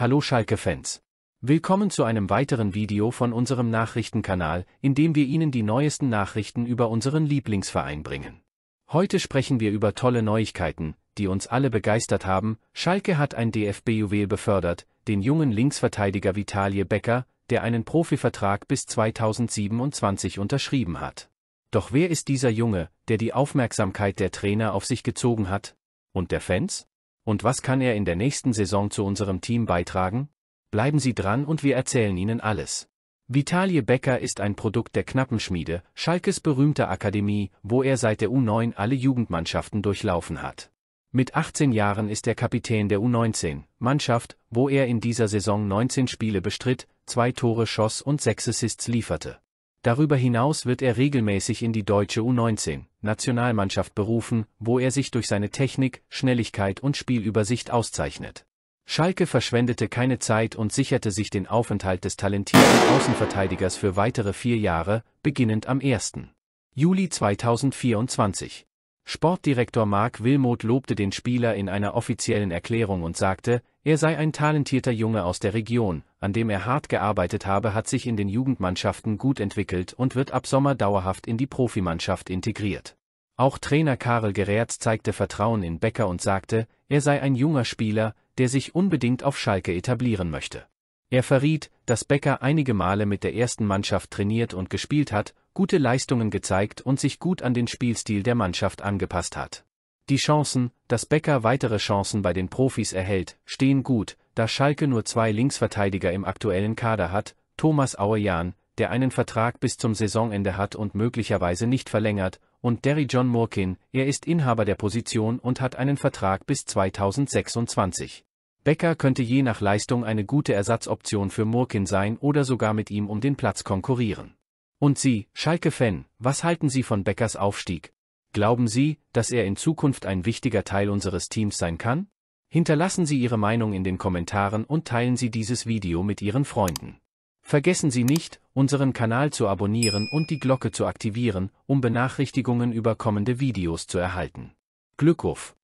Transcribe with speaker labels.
Speaker 1: Hallo Schalke-Fans. Willkommen zu einem weiteren Video von unserem Nachrichtenkanal, in dem wir Ihnen die neuesten Nachrichten über unseren Lieblingsverein bringen. Heute sprechen wir über tolle Neuigkeiten, die uns alle begeistert haben. Schalke hat ein DFB-Juwel befördert, den jungen Linksverteidiger Vitalie Becker, der einen Profivertrag bis 2027 unterschrieben hat. Doch wer ist dieser Junge, der die Aufmerksamkeit der Trainer auf sich gezogen hat? Und der Fans? Und was kann er in der nächsten Saison zu unserem Team beitragen? Bleiben Sie dran und wir erzählen Ihnen alles. Vitalie Becker ist ein Produkt der Knappenschmiede, Schalkes berühmter Akademie, wo er seit der U9 alle Jugendmannschaften durchlaufen hat. Mit 18 Jahren ist er Kapitän der U19-Mannschaft, wo er in dieser Saison 19 Spiele bestritt, zwei Tore schoss und sechs Assists lieferte. Darüber hinaus wird er regelmäßig in die deutsche U19 Nationalmannschaft berufen, wo er sich durch seine Technik, Schnelligkeit und Spielübersicht auszeichnet. Schalke verschwendete keine Zeit und sicherte sich den Aufenthalt des talentierten Außenverteidigers für weitere vier Jahre, beginnend am 1. Juli 2024. Sportdirektor Mark Wilmoth lobte den Spieler in einer offiziellen Erklärung und sagte, er sei ein talentierter Junge aus der Region, an dem er hart gearbeitet habe, hat sich in den Jugendmannschaften gut entwickelt und wird ab Sommer dauerhaft in die Profimannschaft integriert. Auch Trainer Karel Gerertz zeigte Vertrauen in Becker und sagte, er sei ein junger Spieler, der sich unbedingt auf Schalke etablieren möchte. Er verriet, dass Becker einige Male mit der ersten Mannschaft trainiert und gespielt hat, gute Leistungen gezeigt und sich gut an den Spielstil der Mannschaft angepasst hat. Die Chancen, dass Becker weitere Chancen bei den Profis erhält, stehen gut, da Schalke nur zwei Linksverteidiger im aktuellen Kader hat, Thomas Auejan, der einen Vertrag bis zum Saisonende hat und möglicherweise nicht verlängert, und Derry John Murkin, er ist Inhaber der Position und hat einen Vertrag bis 2026. Becker könnte je nach Leistung eine gute Ersatzoption für Murkin sein oder sogar mit ihm um den Platz konkurrieren. Und Sie, Schalke-Fan, was halten Sie von Beckers Aufstieg? Glauben Sie, dass er in Zukunft ein wichtiger Teil unseres Teams sein kann? Hinterlassen Sie Ihre Meinung in den Kommentaren und teilen Sie dieses Video mit Ihren Freunden. Vergessen Sie nicht, unseren Kanal zu abonnieren und die Glocke zu aktivieren, um Benachrichtigungen über kommende Videos zu erhalten. Glückwunsch!